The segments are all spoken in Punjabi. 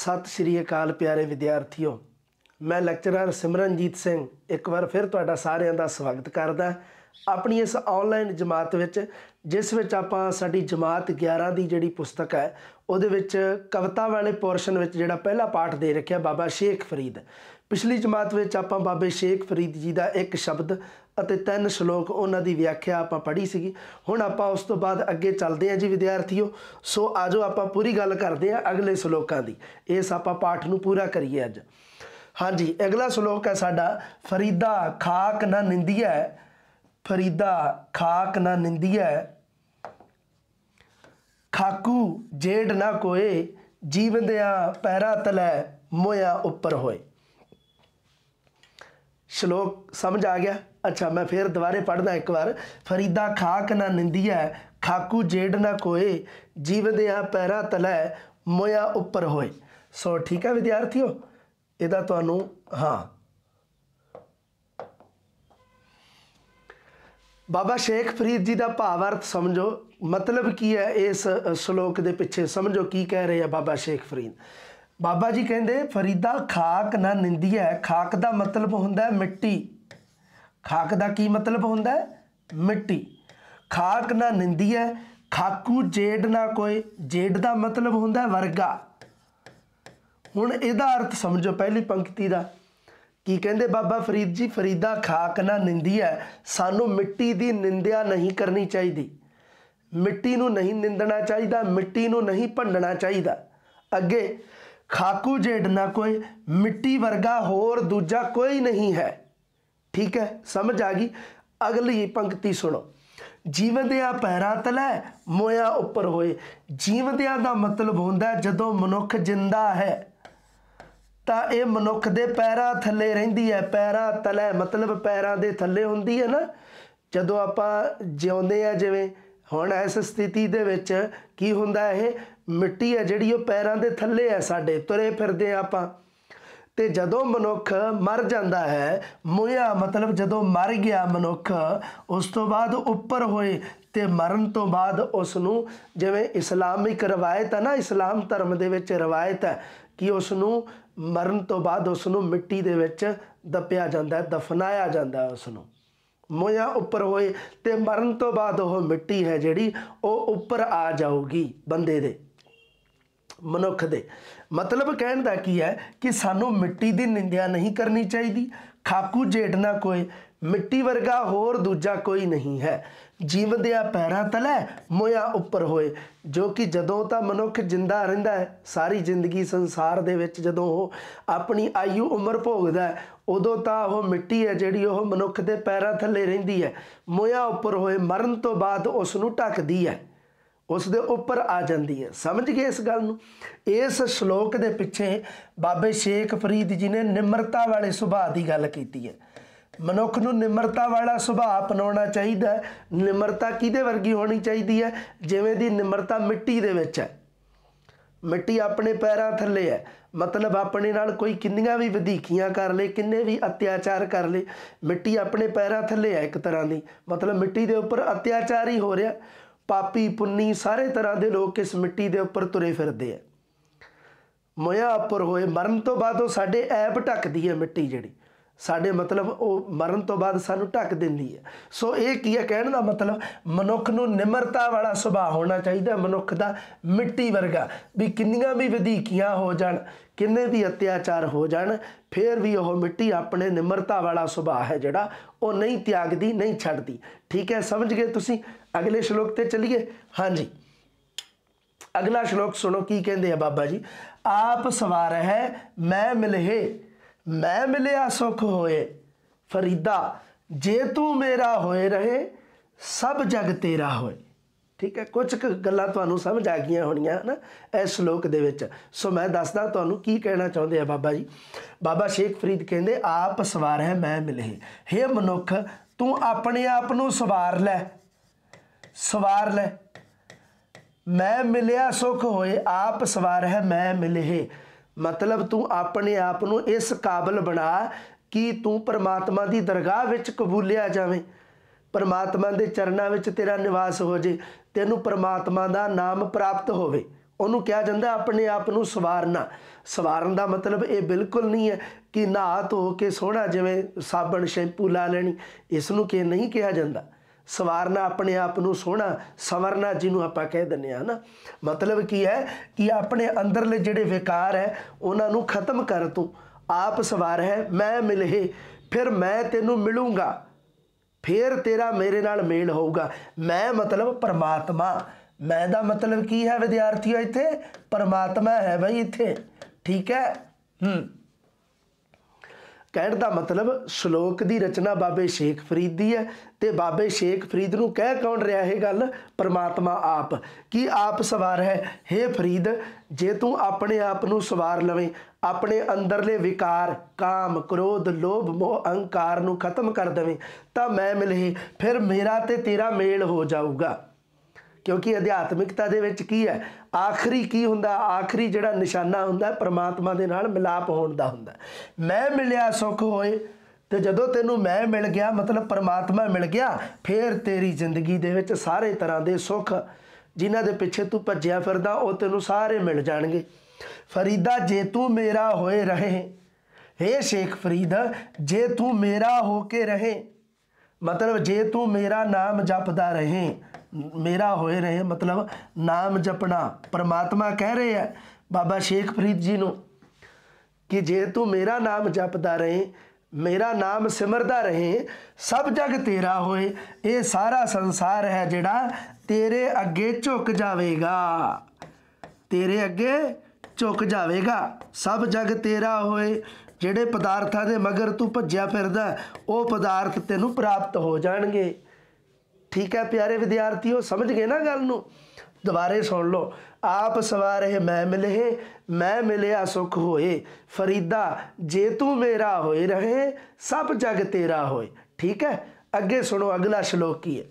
ਸਤਿ ਸ਼੍ਰੀ ਅਕਾਲ ਪਿਆਰੇ ਵਿਦਿਆਰਥੀਓ ਮੈਂ ਲੈਕਚਰਰ ਸਿਮਰਨਜੀਤ ਸਿੰਘ ਇੱਕ ਵਾਰ ਫਿਰ ਤੁਹਾਡਾ ਸਾਰਿਆਂ ਦਾ ਸਵਾਗਤ ਕਰਦਾ ਆਪਣੀ ਇਸ ਆਨਲਾਈਨ ਜਮਾਤ ਵਿੱਚ ਜਿਸ ਵਿੱਚ ਆਪਾਂ ਸਾਡੀ ਜਮਾਤ 11 ਦੀ ਜਿਹੜੀ ਪੁਸਤਕ ਹੈ ਉਹਦੇ ਵਿੱਚ ਕਵਿਤਾ ਵਾਲੇ ਪੋਰਸ਼ਨ ਵਿੱਚ ਜਿਹੜਾ ਪਹਿਲਾ ਪਾਠ ਦੇ ਰੱਖਿਆ ਬਾਬਾ ਸ਼ੇਖ ਫਰੀਦ ਪਿਛਲੀ ਜਮਾਤ ਵਿੱਚ ਆਪਾਂ ਬਾਬੇ ਸ਼ੇਖ ਫਰੀਦ ਜੀ ਦਾ ਇੱਕ ਸ਼ਬਦ ਅਤੇ ਤਿੰਨ ਸ਼ਲੋਕ ਉਹਨਾਂ ਦੀ ਵਿਆਖਿਆ ਆਪਾਂ ਪੜ੍ਹੀ ਸੀਗੀ ਹੁਣ ਆਪਾਂ ਉਸ ਤੋਂ ਬਾਅਦ ਅੱਗੇ ਚੱਲਦੇ ਹਾਂ ਜੀ ਵਿਦਿਆਰਥੀਓ ਸੋ ਆਜੋ ਆਪਾਂ ਪੂਰੀ ਗੱਲ ਕਰਦੇ ਹਾਂ ਅਗਲੇ ਸ਼ਲੋਕਾਂ ਦੀ ਇਸ ਆਪਾਂ ਪਾਠ ਨੂੰ ਪੂਰਾ ਕਰੀਏ ਅੱਜ ਹਾਂਜੀ ਅਗਲਾ ਸ਼ਲੋਕ ਹੈ ਸਾਡਾ ਫਰੀਦਾ ਖਾਕ ਨਾ ਨਿੰਦੀਐ ਫਰੀਦਾ ਖਾਕ ਨਾ ਨਿੰਦੀਐ ਖਾਕੂ ਜੇੜ ਨਾ ਕੋਏ ਜੀਵਦਿਆਂ ਪੈਰਾ ਤਲੈ ਮੋਇਆ ਉੱਪਰ ਹੋਏ ਸ਼ਲੋਕ ਸਮਝ ਆ ਗਿਆ ਅੱਛਾ ਮੈਂ ਫੇਰ ਦੁਬਾਰੇ ਪੜਦਾ ਇੱਕ ਵਾਰ ਫਰੀਦਾ ਖਾਕ ਨਾ ਨਿੰਦੀਐ ਖਾਕੂ ਜੇੜ ਨਾ ਕੋਏ ਜੀਵ ਆ ਪੈਰਾ ਤਲੈ ਮੋਇਆ ਉੱਪਰ ਹੋਏ ਸੋ ਠੀਕ ਹੈ ਵਿਦਿਆਰਥੀਓ ਇਹਦਾ ਤੁਹਾਨੂੰ ਹਾਂ ਬਾਬਾ ਸ਼ੇਖ ਫਰੀਦ ਜੀ ਦਾ ਭਾਵ ਅਰਥ ਸਮਝੋ ਮਤਲਬ ਕੀ ਹੈ ਇਸ ਸ਼ਲੋਕ ਦੇ ਪਿੱਛੇ ਸਮਝੋ ਕੀ ਕਹਿ ਰਹੇ ਆ ਬਾਬਾ ਸ਼ੇਖ ਫਰੀਦ ਬਾਬਾ ਜੀ ਕਹਿੰਦੇ ਫਰੀਦਾ ਖਾਕ ਨਾ ਨਿੰਦੀਐ ਖਾਕ ਦਾ ਮਤਲਬ ਹੁੰਦਾ ਮਿੱਟੀ ਖਾਕ ਦਾ ਕੀ ਮਤਲਬ ਹੁੰਦਾ ਮਿੱਟੀ ਖਾਕ ਨਾ ਨਿੰਦੀ ਹੈ ਖਾਕੂ ਜੇਡ ਨਾ ਕੋਈ ਜੇਡ ਦਾ ਮਤਲਬ ਹੁੰਦਾ ਵਰਗਾ ਹੁਣ ਇਹਦਾ ਅਰਥ ਸਮਝੋ ਪਹਿਲੀ ਪੰਕਤੀ ਦਾ ਕੀ ਕਹਿੰਦੇ ਬਾਬਾ ਫਰੀਦ ਜੀ ਫਰੀਦਾ ਖਾਕ ਨਾ ਨਿੰਦੀ ਹੈ ਸਾਨੂੰ ਮਿੱਟੀ ਦੀ ਨਿੰਦਿਆ ਨਹੀਂ ਕਰਨੀ ਚਾਹੀਦੀ ਮਿੱਟੀ ਨੂੰ ਨਹੀਂ ਨਿੰਦਣਾ ਚਾਹੀਦਾ ਮਿੱਟੀ ਨੂੰ ਨਹੀਂ ਭੰਡਣਾ ਚਾਹੀਦਾ ਅੱਗੇ ਖਾਕੂ ਜੇਡ ਨਾ ਕੋਈ ਮਿੱਟੀ ਵਰਗਾ ਹੋਰ ਦੂਜਾ ਕੋਈ ਨਹੀਂ ਹੈ ਠੀਕ ਹੈ ਸਮਝ ਆ ਗਈ ਅਗਲੀ ਪੰਕਤੀ ਸੁਣੋ ਆ ਪੈਰਾਂ ਤਲੇ ਮੋਇਆ ਉੱਪਰ ਹੋਏ ਜੀਵਦਿਆ ਦਾ ਮਤਲਬ ਹੁੰਦਾ ਜਦੋਂ ਮਨੁੱਖ ਜਿੰਦਾ ਹੈ ਤਾਂ ਇਹ ਮਨੁੱਖ ਦੇ ਪੈਰਾਂ ਥੱਲੇ ਰਹਿੰਦੀ ਹੈ ਪੈਰਾਂ ਤਲੇ ਮਤਲਬ ਪੈਰਾਂ ਦੇ ਥੱਲੇ ਹੁੰਦੀ ਹੈ ਨਾ ਜਦੋਂ ਆਪਾਂ ਜਿਉਂਦੇ ਆ ਜਿਵੇਂ ਹੁਣ ਇਸ ਸਥਿਤੀ ਦੇ ਵਿੱਚ ਕੀ ਹੁੰਦਾ ਇਹ ਮਿੱਟੀ ਹੈ ਜਿਹੜੀ ਉਹ ਪੈਰਾਂ ਦੇ ਥੱਲੇ ਹੈ ਸਾਡੇ ਤੁਰੇ ਫਿਰਦੇ ਆਪਾਂ ਤੇ ਜਦੋਂ ਮਨੁੱਖ ਮਰ ਜਾਂਦਾ ਹੈ ਮੋਇਆ ਮਤਲਬ ਜਦੋਂ ਮਰ ਗਿਆ ਮਨੁੱਖ ਉਸ ਤੋਂ ਬਾਅਦ ਉੱਪਰ ਹੋਏ ਤੇ ਮਰਨ ਤੋਂ ਬਾਅਦ ਉਸ ਨੂੰ ਜਿਵੇਂ ਇਸਲਾਮਿਕ ਰਵਾਇਤ ਹੈ ਨਾ ਇਸਲਾਮ ਧਰਮ ਦੇ ਵਿੱਚ ਰਵਾਇਤ ਹੈ ਕਿ ਉਸ ਨੂੰ ਮਰਨ ਤੋਂ ਬਾਅਦ ਉਸ ਨੂੰ ਮਿੱਟੀ ਦੇ ਵਿੱਚ ਦਪਿਆ ਜਾਂਦਾ ਹੈ ਦਫਨਾਇਆ ਜਾਂਦਾ ਹੈ ਉਸ ਨੂੰ ਮੋਇਆ ਉੱਪਰ ਹੋਏ ਤੇ ਮਰਨ ਤੋਂ ਬਾਅਦ ਉਹ ਮਿੱਟੀ ਹੈ ਜਿਹੜੀ ਉਹ ਉੱਪਰ ਆ ਜਾਊਗੀ ਬੰਦੇ ਦੇ ਮਨੁੱਖ ਦੇ ਮਤਲਬ ਕਹਿਣ ਦਾ ਕੀ ਹੈ ਕਿ ਸਾਨੂੰ ਮਿੱਟੀ ਦੀ ਨਿੰਦਿਆ ਨਹੀਂ ਕਰਨੀ ਚਾਹੀਦੀ ਖਾਕੂ ਜੇਡਣਾ ਨਾ ਕੋਈ ਮਿੱਟੀ ਵਰਗਾ ਹੋਰ ਦੂਜਾ ਕੋਈ ਨਹੀਂ ਹੈ ਜੀਵਦਿਆ ਪੈਰਾਂ ਤਲੇ ਮੋਇਆ ਉੱਪਰ ਹੋਏ ਜੋ ਕਿ ਜਦੋਂ ਤਾਂ ਮਨੁੱਖ ਜਿੰਦਾ ਰਹਿੰਦਾ ਹੈ ਸਾਰੀ ਜ਼ਿੰਦਗੀ ਸੰਸਾਰ ਦੇ ਵਿੱਚ ਜਦੋਂ ਉਹ ਆਪਣੀ ਆਯੂ ਉਮਰ ਭੋਗਦਾ ਹੈ ਉਦੋਂ ਤਾਂ ਉਹ ਮਿੱਟੀ ਹੈ ਜਿਹੜੀ ਉਹ ਮਨੁੱਖ ਦੇ ਪੈਰਾਂ ਥੱਲੇ ਰਹਿੰਦੀ ਹੈ ਮੋਇਆ ਉੱਪਰ ਹੋਏ ਮਰਨ ਤੋਂ ਬਾਅਦ ਉਸ ਨੂੰ ਟੱਕਦੀ ਹੈ ਉਸ ਦੇ ਉੱਪਰ ਆ ਜਾਂਦੀ ਹੈ ਸਮਝ ਗਏ ਇਸ ਗੱਲ ਨੂੰ ਇਸ ਸ਼ਲੋਕ ਦੇ ਪਿੱਛੇ ਬਾਬੇ ਸ਼ੇਖ ਫਰੀਦ ਜੀ ਨੇ ਨਿਮਰਤਾ ਵਾਲੇ ਸੁਭਾਅ ਦੀ ਗੱਲ ਕੀਤੀ ਹੈ ਮਨੁੱਖ ਨੂੰ ਨਿਮਰਤਾ ਵਾਲਾ ਸੁਭਾਅ ਅਪਣਾਉਣਾ ਚਾਹੀਦਾ ਹੈ ਨਿਮਰਤਾ ਕਿਹਦੇ ਵਰਗੀ ਹੋਣੀ ਚਾਹੀਦੀ ਹੈ ਜਿਵੇਂ ਦੀ ਨਿਮਰਤਾ ਮਿੱਟੀ ਦੇ ਵਿੱਚ ਹੈ ਮਿੱਟੀ ਆਪਣੇ ਪੈਰਾਂ ਥੱਲੇ ਹੈ ਮਤਲਬ ਆਪਣੇ ਨਾਲ ਕੋਈ ਕਿੰਨੀਆਂ ਵੀ ਵਧੀਕੀਆਂ ਕਰ ਲੇ ਕਿੰਨੇ ਵੀ ਅਤਿਆਚਾਰ ਕਰ ਲੇ ਮਿੱਟੀ ਆਪਣੇ ਪੈਰਾਂ ਥੱਲੇ ਹੈ ਇੱਕ ਤਰ੍ਹਾਂ ਦੀ ਮਤਲਬ ਮਿੱਟੀ ਦੇ ਉੱਪਰ ਅਤਿਆਚਾਰ ਹੀ ਹੋ ਰਿਹਾ ਪਾਪੀ ਪੁੰਨੀ ਸਾਰੇ ਤਰ੍ਹਾਂ ਦੇ ਲੋਕ ਇਸ ਮਿੱਟੀ ਦੇ ਉੱਪਰ ਤੁਰੇ ਫਿਰਦੇ ਆ ਮੋਇਆ ਉੱਪਰ ਹੋਏ ਮਰਨ ਤੋਂ ਬਾਅਦ ਉਹ ਸਾਡੇ ਐਪ ਢੱਕਦੀ ਹੈ ਮਿੱਟੀ ਜਿਹੜੀ ਸਾਡੇ ਮਤਲਬ ਉਹ ਮਰਨ ਤੋਂ ਬਾਅਦ ਸਾਨੂੰ ਢੱਕ ਦਿੰਦੀ ਹੈ ਸੋ ਇਹ ਕੀ ਹੈ ਕਹਿਣ ਦਾ ਮਤਲਬ ਮਨੁੱਖ ਨੂੰ ਨਿਮਰਤਾ ਵਾਲਾ ਸੁਭਾਅ ਹੋਣਾ ਚਾਹੀਦਾ ਮਨੁੱਖ ਦਾ ਮਿੱਟੀ ਵਰਗਾ ਵੀ ਕਿੰਨੀਆਂ ਵੀ ਵਧੀਕੀਆਂ ਹੋ ਜਾਣ ਕਿੰਨੇ ਵੀ ਅਤਿਆਚਾਰ ਹੋ ਜਾਣ ਫੇਰ ਵੀ ਉਹ ਮਿੱਟੀ ਆਪਣੇ ਨਿਮਰਤਾ ਵਾਲਾ ਸੁਭਾਅ ਹੈ ਜਿਹੜਾ ਉਹ ਨਹੀਂ ਤਿਆਗਦੀ ਨਹੀਂ ਛੱਡਦੀ ਠੀਕ ਹੈ ਸਮਝ ਗਏ ਤੁਸੀਂ ਅਗਲੇ ਸ਼ਲੋਕ ਤੇ ਚਲਿਏ ਹਾਂਜੀ ਅਗਲਾ ਸ਼ਲੋਕ ਸੁਣੋ ਕੀ ਕਹਿੰਦੇ ਆ ਬਾਬਾ ਜੀ ਆਪ ਸਵਾਰ ਹੈ ਮੈਂ ਮਿਲਹਿ ਮੈਂ ਮਿਲਿਆ ਸੁਖ ਹੋਏ ਫਰੀਦਾ ਜੇ ਤੂੰ ਮੇਰਾ ਹੋਏ ਰਹੇ ਸਭ ਜਗ ਤੇਰਾ ਹੋਏ ਠੀਕ ਹੈ ਕੁਝ ਗੱਲਾਂ ਤੁਹਾਨੂੰ ਸਮਝ ਆ ਗਈਆਂ ਹੋਣੀਆਂ ਹਨਾ ਇਸ ਸ਼ਲੋਕ ਦੇ ਵਿੱਚ ਸੋ ਮੈਂ ਦੱਸਦਾ ਤੁਹਾਨੂੰ ਕੀ ਕਹਿਣਾ ਚਾਹੁੰਦੇ ਆ ਬਾਬਾ ਜੀ ਬਾਬਾ ਸ਼ੇਖ ਫਰੀਦ ਕਹਿੰਦੇ ਆਪ ਸਵਾਰ ਹੈ ਮੈਂ ਮਿਲੇ ਹੇ ਮਨੁੱਖ ਤੂੰ ਆਪਣੇ ਆਪ ਨੂੰ ਸਵਾਰ ਲੈ ਸਵਾਰ ਲੈ ਮੈਂ ਮਿਲਿਆ ਸੁਖ ਹੋਏ ਆਪ ਸਵਾਰ ਹੈ ਮੈਂ ਮਿਲੇ ਮਤਲਬ ਤੂੰ ਆਪਣੇ ਆਪ ਨੂੰ ਇਸ ਕਾਬਲ ਬਣਾ ਕਿ ਤੂੰ ਪਰਮਾਤਮਾ ਦੀ ਦਰਗਾਹ ਵਿੱਚ ਕਬੂਲਿਆ ਜਾਵੇਂ ਪਰਮਾਤਮਾ ਦੇ ਚਰਨਾਂ ਵਿੱਚ ਤੇਰਾ ਨਿਵਾਸ ਹੋ ਜੇ ਤੈਨੂੰ ਪਰਮਾਤਮਾ ਦਾ ਨਾਮ ਪ੍ਰਾਪਤ ਹੋਵੇ ਉਹਨੂੰ ਕਿਹਾ ਜਾਂਦਾ ਆਪਣੇ ਆਪ ਨੂੰ ਸਵਾਰਨਾ ਸਵਾਰਨ ਦਾ ਮਤਲਬ ਇਹ ਬਿਲਕੁਲ ਨਹੀਂ ਹੈ ਕਿ ਨਹਾ ਧੋ ਕੇ ਸੋਹਣਾ ਜਿਵੇਂ ਸਾਬਣ ਸ਼ੈਂਪੂ ਲਾ ਲੈਣੀ ਇਸ ਨੂੰ ਕਿ ਨਹੀਂ ਕਿਹਾ ਜਾਂਦਾ ਸਵਾਰਨਾ ਆਪਣੇ ਆਪ ਨੂੰ ਸੋਹਣਾ ਸਵਰਨਾ ਜਿਹਨੂੰ ਆਪਾਂ ਕਹਿ ਦਿੰਦੇ ਆ ਨਾ ਮਤਲਬ ਕੀ ਹੈ ਕਿ ਆਪਣੇ ਅੰਦਰਲੇ ਜਿਹੜੇ ਵਿਕਾਰ ਹੈ ਉਹਨਾਂ ਨੂੰ ਖਤਮ ਕਰ ਤੂੰ ਆਪ ਸਵਾਰ ਹੈ ਮੈਂ ਮਿਲੇ ਫਿਰ ਮੈਂ ਤੈਨੂੰ ਮਿਲੂੰਗਾ ਫੇਰ ਤੇਰਾ ਮੇਰੇ ਨਾਲ ਮੇਲ ਹੋਊਗਾ ਮੈਂ ਮਤਲਬ ਪਰਮਾਤਮਾ ਮੈਂ ਦਾ ਮਤਲਬ ਕੀ ਹੈ ਵਿਦਿਆਰਥੀਓ ਇੱਥੇ ਪਰਮਾਤਮਾ ਹੈ ਬਈ ਇੱਥੇ ਠੀਕ ਹੈ ਹੂੰ ਕਹਿਣ ਦਾ ਮਤਲਬ ਸ਼ਲੋਕ ਦੀ ਰਚਨਾ ਬਾਬੇ ਸ਼ੇਖ ਫਰੀਦ ਦੀ ਹੈ ਤੇ ਬਾਬੇ ਸ਼ੇਖ ਫਰੀਦ ਨੂੰ ਕਹਿ ਕੌਣ ਰਿਹਾ ਇਹ ਗੱਲ ਪ੍ਰਮਾਤਮਾ ਆਪ ਕਿ ਆਪ ਸਵਾਰ ਹੈ हे ਫਰੀਦ ਜੇ ਤੂੰ ਆਪਣੇ ਆਪ ਨੂੰ ਸਵਾਰ ਲਵੇਂ ਆਪਣੇ ਅੰਦਰਲੇ ਵਿਕਾਰ ਕਾਮ ਕ੍ਰੋਧ ਲੋਭ ਮੋਹ ਅਹੰਕਾਰ ਨੂੰ ਖਤਮ ਕਰ ਦੇਵੇਂ ਤਾਂ ਮੈਂ ਮਿਲੇ ਫਿਰ ਮੇਰਾ ਤੇ ਤੇਰਾ ਮੇਲ ਹੋ ਜਾਊਗਾ ਕਿਉਂਕਿ ਅਧਿਆਤਮਿਕਤਾ ਦੇ ਵਿੱਚ ਕੀ ਹੈ ਆਖਰੀ ਕੀ ਹੁੰਦਾ ਆਖਰੀ ਜਿਹੜਾ ਨਿਸ਼ਾਨਾ ਹੁੰਦਾ ਪਰਮਾਤਮਾ ਦੇ ਨਾਲ ਮਿਲਾਪ ਹੋਣ ਦਾ ਹੁੰਦਾ ਮੈਂ ਮਿਲਿਆ ਸੁਖ ਹੋਏ ਤੇ ਜਦੋਂ ਤੈਨੂੰ ਮੈਂ ਮਿਲ ਗਿਆ ਮਤਲਬ ਪਰਮਾਤਮਾ ਮਿਲ ਗਿਆ ਫੇਰ ਤੇਰੀ ਜ਼ਿੰਦਗੀ ਦੇ ਵਿੱਚ ਸਾਰੇ ਤਰ੍ਹਾਂ ਦੇ ਸੁੱਖ ਜਿਨ੍ਹਾਂ ਦੇ ਪਿੱਛੇ ਤੂੰ ਭੱਜਿਆ ਫਿਰਦਾ ਉਹ ਤੈਨੂੰ ਸਾਰੇ ਮਿਲ ਜਾਣਗੇ ਫਰੀਦਾ ਜੇ ਤੂੰ ਮੇਰਾ ਹੋਏ ਰਹੇ ਹੇ ਸ਼ੇਖ ਫਰੀਦਾ ਜੇ ਤੂੰ ਮੇਰਾ ਹੋ ਕੇ ਰਹੇ ਮਤਲਬ ਜੇ ਤੂੰ ਮੇਰਾ ਨਾਮ ਜਪਦਾ ਰਹੇ ਮੇਰਾ ਹੋਏ ਰਹੇ ਮਤਲਬ ਨਾਮ ਜਪਣਾ ਪਰਮਾਤਮਾ ਕਹਿ ਰਹੇ ਹੈ ਬਾਬਾ ਸ਼ੇਖ ਫਰੀਦ ਜੀ ਨੂੰ ਕਿ ਜੇ ਤੂੰ ਮੇਰਾ ਨਾਮ ਜਪਦਾ ਰਹੇ ਮੇਰਾ ਨਾਮ ਸਿਮਰਦਾ ਰਹੇ ਸਭ ਜਗ ਤੇਰਾ ਹੋਏ ਇਹ ਸਾਰਾ ਸੰਸਾਰ ਹੈ ਜਿਹੜਾ ਤੇਰੇ ਅੱਗੇ ਝੁਕ ਜਾਵੇਗਾ ਤੇਰੇ ਅੱਗੇ ਝੁਕ ਜਾਵੇਗਾ ਸਭ ਜਗ ਤੇਰਾ ਹੋਏ ਜਿਹੜੇ ਪਦਾਰਥਾਂ ਦੇ ਮਗਰ ਤੂੰ ਭੱਜਿਆ ਫਿਰਦਾ ਉਹ ਪਦਾਰਥ ਤੈਨੂੰ ਪ੍ਰਾਪਤ ਹੋ ਜਾਣਗੇ ਠੀਕ ਹੈ ਪਿਆਰੇ ਵਿਦਿਆਰਥੀਓ ਸਮਝ ਗਏ ਨਾ ਗੱਲ ਨੂੰ ਦੁਬਾਰੇ ਸੁਣ ਲਓ ਆਪ ਸਵਾਰੇ ਮੈਂ ਮਿਲੇ ਮੈਂ ਮਿਲਿਆ ਸੁਖ ਹੋਏ ਫਰੀਦਾ ਜੇ ਤੂੰ ਮੇਰਾ ਹੋਏ ਰਹੇ ਸਭ ਜਗ ਤੇਰਾ ਹੋਏ ਠੀਕ ਹੈ ਅੱਗੇ ਸੁਣੋ ਅਗਲਾ ਸ਼ਲੋਕ ਕੀ ਹੈ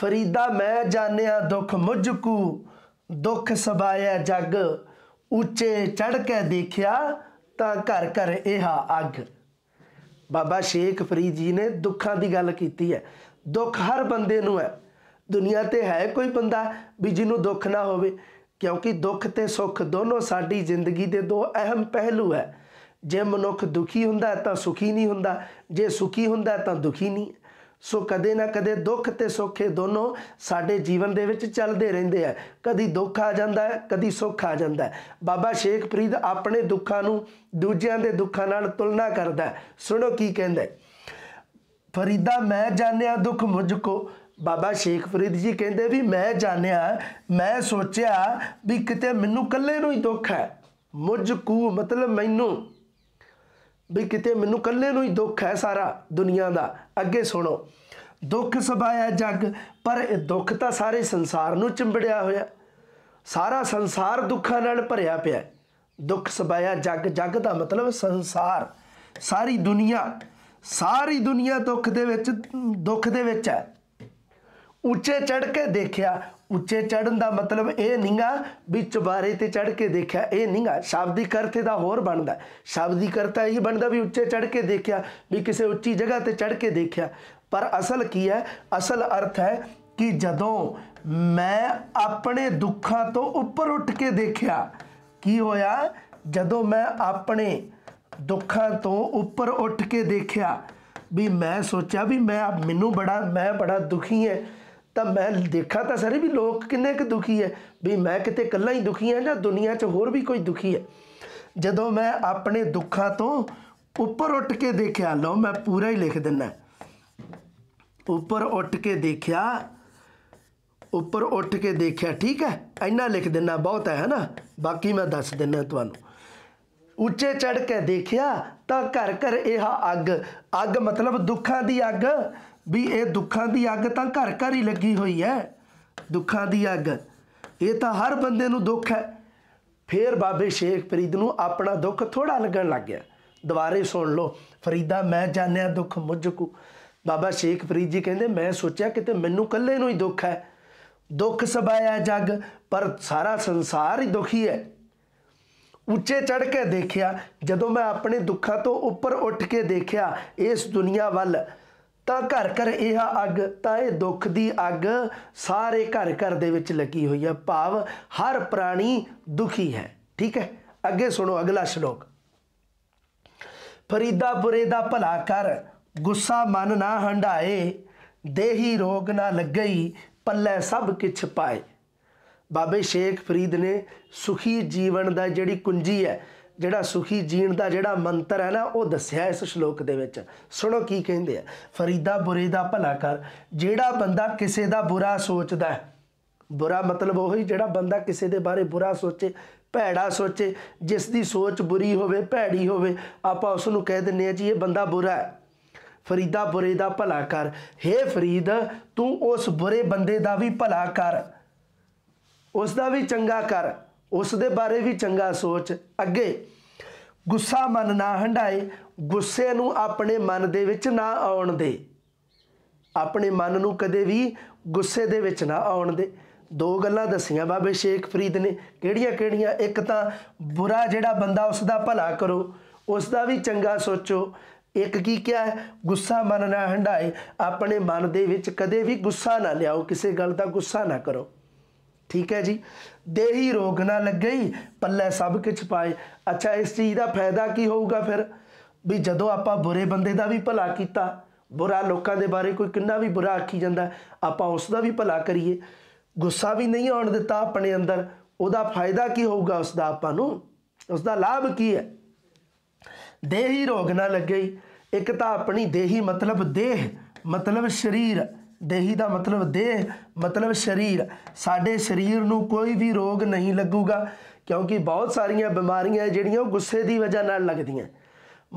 ਫਰੀਦਾ ਮੈਂ ਜਾਣਿਆ ਦੁੱਖ ਮੁਝ ਕੂ ਦੁੱਖ ਸਬਾਇਆ ਜਗ ਉੱਚੇ ਚੜ ਕੇ ਦੇਖਿਆ ਤਾਂ ਘਰ ਘਰ ਇਹਾ ਅੱਗ ਬਾਬਾ ਸ਼ੇਖ ਫਰੀਦ ਜੀ ਨੇ ਦੁੱਖਾਂ ਦੀ ਗੱਲ ਕੀਤੀ ਹੈ ਦੁੱਖ ਹਰ ਬੰਦੇ ਨੂੰ ਹੈ ਦੁਨੀਆ ਤੇ ਹੈ ਕੋਈ ਬੰਦਾ ਵੀ ਜਿਹਨੂੰ ਦੁੱਖ ਨਾ ਹੋਵੇ ਕਿਉਂਕਿ ਦੁੱਖ ਤੇ ਸੁੱਖ ਦੋਨੋਂ ਸਾਡੀ ਜ਼ਿੰਦਗੀ ਦੇ ਦੋ ਅਹਿਮ ਪਹਿਲੂ ਹੈ ਜੇ ਮਨੁੱਖ ਦੁਖੀ ਹੁੰਦਾ ਤਾਂ ਸੁਖੀ ਨਹੀਂ ਹੁੰਦਾ ਜੇ ਸੁਖੀ ਹੁੰਦਾ ਤਾਂ ਦੁਖੀ ਨਹੀਂ ਸੋ ਕਦੇ ਨਾ ਕਦੇ ਦੁੱਖ ਤੇ ਸੁੱਖ ਇਹ ਦੋਨੋਂ ਸਾਡੇ ਜੀਵਨ ਦੇ ਵਿੱਚ ਚੱਲਦੇ ਰਹਿੰਦੇ ਆ ਕਦੀ ਦੁੱਖ ਆ ਜਾਂਦਾ ਹੈ ਕਦੀ ਸੁੱਖ ਆ ਜਾਂਦਾ ਹੈ ਬਾਬਾ ਸ਼ੇਖ ਫਰੀਦ ਆਪਣੇ ਦੁੱਖਾਂ ਨੂੰ ਦੂਜਿਆਂ ਦੇ ਦੁੱਖਾਂ ਨਾਲ ਤੁਲਨਾ ਕਰਦਾ ਸੁਣੋ ਕੀ ਕਹਿੰਦਾ ਫਰੀਦਾ ਮੈਂ ਜਾਣਿਆ ਦੁੱਖ ਮੁਝ ਕੋ ਬਾਬਾ ਸ਼ੇਖ ਫਰੀਦ ਜੀ ਕਹਿੰਦੇ ਵੀ ਮੈਂ ਜਾਣਿਆ ਮੈਂ ਸੋਚਿਆ ਵੀ ਕਿਤੇ ਮੈਨੂੰ ਇਕੱਲੇ ਨੂੰ ਹੀ ਦੁੱਖ ਹੈ ਮੁਝ ਕੋ ਮਤਲਬ ਮੈਨੂੰ ਵੀ ਕਿਤੇ ਮੈਨੂੰ ਕੱਲੇ ਨੂੰ ਹੀ ਦੁੱਖ ਹੈ ਸਾਰਾ ਦੁਨੀਆ ਦਾ ਅੱਗੇ ਸੁਣੋ ਦੁੱਖ ਸਭਾਇਆ ਜੱਗ ਪਰ ਇਹ ਦੁੱਖ ਤਾਂ ਸਾਰੇ ਸੰਸਾਰ ਨੂੰ ਚਿੰਬੜਿਆ ਹੋਇਆ ਸਾਰਾ ਸੰਸਾਰ ਦੁੱਖਾਂ ਨਾਲ ਭਰਿਆ ਪਿਆ ਦੁੱਖ ਸਭਾਇਆ ਜੱਗ ਜੱਗ ਦਾ ਮਤਲਬ ਸੰਸਾਰ ਸਾਰੀ ਦੁਨੀਆ ਸਾਰੀ ਦੁਨੀਆ ਦੁੱਖ ਦੇ ਵਿੱਚ ਦੁੱਖ ਦੇ ਵਿੱਚ ਹੈ ਉੱਚੇ ਚੜ ਕੇ ਦੇਖਿਆ ਉੱਚੇ ਚੜਨ ਦਾ ਮਤਲਬ ਇਹ ਨਹੀਂਗਾ ਵੀ ਚੁਬਾਰੇ ਤੇ ਚੜ ਕੇ ਦੇਖਿਆ ਇਹ ਨਹੀਂਗਾ ਸ਼ਬਦੀ ਅਰਥ ਦਾ ਹੋਰ ਬਣਦਾ ਸ਼ਬਦੀ ਕਰਤਾ ਇਹ ਬਣਦਾ ਵੀ ਉੱਚੇ ਚੜ ਕੇ ਦੇਖਿਆ ਵੀ ਕਿਸੇ ਉੱਚੀ ਜਗ੍ਹਾ ਤੇ ਚੜ ਕੇ ਦੇਖਿਆ ਪਰ ਅਸਲ ਕੀ ਹੈ ਅਸਲ ਅਰਥ ਹੈ ਕਿ ਜਦੋਂ ਮੈਂ ਆਪਣੇ ਦੁੱਖਾਂ ਤੋਂ ਉੱਪਰ ਉੱਠ ਕੇ ਦੇਖਿਆ ਕੀ ਹੋਇਆ ਜਦੋਂ ਮੈਂ ਆਪਣੇ ਦੁੱਖਾਂ ਤੋਂ ਉੱਪਰ ਉੱਠ ਕੇ ਦੇਖਿਆ ਵੀ ਮੈਂ ਸੋਚਿਆ ਵੀ ਮੈਂ ਮੈਨੂੰ ਬੜਾ ਮੈਂ ਬੜਾ ਦੁਖੀ ਹਾਂ ਤਾਂ ਮੈਂ ਦੇਖਾ ਤਾਂ ਸਾਰੇ ਵੀ ਲੋਕ ਕਿੰਨੇ ਕਿ ਦੁਖੀ ਹੈ ਵੀ ਮੈਂ ਕਿਤੇ ਇਕੱਲਾ ਹੀ ਦੁਖੀ ਹਾਂ ਜਾਂ ਦੁਨੀਆ 'ਚ ਹੋਰ ਵੀ ਕੋਈ ਦੁਖੀ ਹੈ ਜਦੋਂ ਮੈਂ ਆਪਣੇ ਦੁੱਖਾਂ ਤੋਂ ਉੱਪਰ ਉੱਠ ਕੇ ਦੇਖਿਆ ਲਓ ਮੈਂ ਪੂਰਾ ਹੀ ਲਿਖ ਦਿੰਦਾ ਉੱਪਰ ਉੱਠ ਕੇ ਦੇਖਿਆ ਉੱਪਰ ਉੱਠ ਕੇ ਦੇਖਿਆ ਠੀਕ ਹੈ ਐਨਾ ਲਿਖ ਦਿੰਦਾ ਬਹੁਤ ਹੈ ਹਨਾ ਬਾਕੀ ਮੈਂ ਦੱਸ ਦਿੰਦਾ ਤੁਹਾਨੂੰ ਉੱਚੇ ਚੜ ਕੇ ਦੇਖਿਆ ਤਾਂ ਘਰ ਘਰ ਇਹ ਅੱਗ ਅੱਗ ਮਤਲਬ ਦੁੱਖਾਂ ਦੀ ਅੱਗ ਵੀ ਇਹ ਦੁੱਖਾਂ ਦੀ ਅੱਗ ਤਾਂ ਘਰ ਘਰ ਹੀ ਲੱਗੀ ਹੋਈ ਹੈ ਦੁੱਖਾਂ ਦੀ ਅੱਗ ਇਹ ਤਾਂ ਹਰ ਬੰਦੇ ਨੂੰ ਦੁੱਖ ਹੈ ਫੇਰ ਬਾਬੇ ਸ਼ੇਖ ਫਰੀਦ ਨੂੰ ਆਪਣਾ ਦੁੱਖ ਥੋੜਾ ਲੱਗਣ ਲੱਗ ਗਿਆ ਦੁਬਾਰੇ ਸੁਣ ਲਓ ਫਰੀਦਾ ਮੈਂ ਜਾਣਿਆ ਦੁੱਖ ਮੁਝ ਕੋ ਬਾਬਾ ਸ਼ੇਖ ਫਰੀਦ ਜੀ ਕਹਿੰਦੇ ਮੈਂ ਸੋਚਿਆ ਕਿਤੇ ਮੈਨੂੰ ਇਕੱਲੇ ਨੂੰ ਹੀ ਦੁੱਖ ਹੈ ਦੁੱਖ ਸਬਾਇਆ ਜਗ ਪਰ ਸਾਰਾ ਸੰਸਾਰ ਹੀ ਦੁਖੀ ਹੈ ਉੱਚੇ ਚੜ ਕੇ ਦੇਖਿਆ ਜਦੋਂ ਮੈਂ ਆਪਣੇ ਦੁੱਖਾਂ ਤੋਂ ਉੱਪਰ ਉੱਠ ਕੇ ਦੇਖਿਆ ਇਸ ਦੁਨੀਆ ਵੱਲ ਤਾਂ ਘਰ ਘਰ ਇਹ ਅੱਗ ਤਾਂ ਇਹ ਦੁੱਖ ਦੀ ਅੱਗ ਸਾਰੇ ਘਰ ਘਰ ਦੇ ਵਿੱਚ ਲੱਗੀ ਹੋਈ ਹੈ ਭਾਵ ਹਰ ਪ੍ਰਾਣੀ ਦੁਖੀ ਹੈ ਠੀਕ ਹੈ ਅੱਗੇ ਸੁਣੋ ਅਗਲਾ ਸ਼ਲੋਕ ਫਰੀਦਾਪੁਰੇ ਦਾ ਭਲਾ ਕਰ ਗੁੱਸਾ ਮਨ ਨਾ ਹੰਡਾਏ ਦੇਹੀ ਰੋਗ ਨਾ ਲੱਗਈ ਪੱਲੇ ਸਭ ਕਿਛ ਪਾਏ ਬਾਬੇ ਸ਼ੇਖ ਫਰੀਦ ਨੇ ਸੁਖੀ ਜੀਵਨ ਦਾ ਜਿਹੜੀ ਕੁੰਜੀ ਹੈ ਜਿਹੜਾ ਸੁਖੀ ਜੀਣ ਦਾ ਜਿਹੜਾ ਮੰਤਰ ਹੈ ਨਾ ਉਹ ਦੱਸਿਆ ਇਸ ਸ਼ਲੋਕ ਦੇ ਵਿੱਚ ਸੁਣੋ ਕੀ ਕਹਿੰਦੇ ਆ ਫਰੀਦਾ ਬੁਰੇ ਦਾ ਭਲਾ ਕਰ ਜਿਹੜਾ ਬੰਦਾ ਕਿਸੇ ਦਾ ਬੁਰਾ ਸੋਚਦਾ ਹੈ ਬੁਰਾ ਮਤਲਬ ਉਹ ਹੀ ਜਿਹੜਾ ਬੰਦਾ ਕਿਸੇ ਦੇ ਬਾਰੇ ਬੁਰਾ ਸੋਚੇ ਭੈੜਾ ਸੋਚੇ ਜਿਸ ਦੀ ਸੋਚ ਬੁਰੀ ਹੋਵੇ ਭੈੜੀ ਹੋਵੇ ਆਪਾਂ ਉਸ ਨੂੰ ਕਹਿ ਦਿੰਨੇ ਆ ਜੀ ਇਹ ਬੰਦਾ ਬੁਰਾ ਹੈ ਫਰੀਦਾ ਬੁਰੇ ਦਾ ਭਲਾ ਕਰ ਹੇ ਫਰੀਦ ਤੂੰ ਉਸ ਬੁਰੇ ਬੰਦੇ ਦਾ ਵੀ ਭਲਾ ਕਰ ਉਸ ਦਾ ਵੀ ਚੰਗਾ ਕਰ ਉਸ ਦੇ ਬਾਰੇ ਵੀ ਚੰਗਾ ਸੋਚ ਅੱਗੇ ਗੁੱਸਾ ਮਨ ਨਾ ਹੰਡਾਏ ਗੁੱਸੇ ਨੂੰ ਆਪਣੇ ਮਨ ਦੇ ਵਿੱਚ ਨਾ ਆਉਣ ਦੇ ਆਪਣੇ ਮਨ ਨੂੰ ਕਦੇ ਵੀ ਗੁੱਸੇ ਦੇ ਵਿੱਚ ਨਾ ਆਉਣ ਦੇ ਦੋ ਗੱਲਾਂ ਦਸੀਆਂ ਬਾਬੇ ਸ਼ੇਖ ਫਰੀਦ ਨੇ ਕਿਹੜੀਆਂ ਕਿਹੜੀਆਂ ਇੱਕ ਤਾਂ ਬੁਰਾ ਜਿਹੜਾ ਬੰਦਾ ਉਸ ਦਾ ਭਲਾ ਕਰੋ ਉਸ ਦਾ ਵੀ ਚੰਗਾ ਸੋਚੋ ਇੱਕ ਕੀ ਕਿਹਾ ਗੁੱਸਾ ਮਨ ਨਾ ਹੰਡਾਏ ਆਪਣੇ ਮਨ ਦੇ ਵਿੱਚ ਕਦੇ ਵੀ ਗੁੱਸਾ ਨਾ ਲਿਆਓ ਕਿਸੇ ਗੱਲ ਦਾ ਗੁੱਸਾ ਨਾ ਕਰੋ ਠੀਕ ਹੈ ਜੀ ਦੇਹੀ ਰੋਗ ਨਾ ਲੱਗਈ ਪੱਲੇ ਸਭ ਕਿਛ ਪਾਏ ਅੱਛਾ ਇਸ ਚੀਜ਼ ਦਾ ਫਾਇਦਾ ਕੀ ਹੋਊਗਾ ਫਿਰ ਵੀ ਜਦੋਂ ਆਪਾਂ ਬੁਰੇ ਬੰਦੇ ਦਾ ਵੀ ਭਲਾ ਕੀਤਾ ਬੁਰਾ ਲੋਕਾਂ ਦੇ ਬਾਰੇ ਕੋਈ ਕਿੰਨਾ ਵੀ ਬੁਰਾ ਆਖੀ ਜਾਂਦਾ ਆਪਾਂ ਉਸ ਦਾ ਵੀ ਭਲਾ ਕਰੀਏ ਗੁੱਸਾ ਵੀ ਨਹੀਂ ਆਉਣ ਦਿੱਤਾ ਆਪਣੇ ਅੰਦਰ ਉਹਦਾ ਫਾਇਦਾ ਕੀ ਹੋਊਗਾ ਉਸ ਦਾ ਆਪਾਂ ਨੂੰ ਉਸ ਦਾ ਲਾਭ ਕੀ ਹੈ ਦੇਹੀ ਰੋਗ ਨਾ ਲੱਗੇ ਇੱਕ ਤਾਂ ਆਪਣੀ ਦੇਹੀ ਮਤਲਬ ਦੇਹ ਮਤਲਬ ਸਰੀਰ ਦੇਹੀ ਦਾ ਮਤਲਬ ਦੇਹ ਮਤਲਬ ਸਰੀਰ ਸਾਡੇ ਸਰੀਰ ਨੂੰ ਕੋਈ ਵੀ ਰੋਗ ਨਹੀਂ ਲੱਗੂਗਾ ਕਿਉਂਕਿ ਬਹੁਤ ਸਾਰੀਆਂ ਬਿਮਾਰੀਆਂ ਜਿਹੜੀਆਂ ਉਹ ਗੁੱਸੇ ਦੀ ਵਜ੍ਹਾ ਨਾਲ ਲੱਗਦੀਆਂ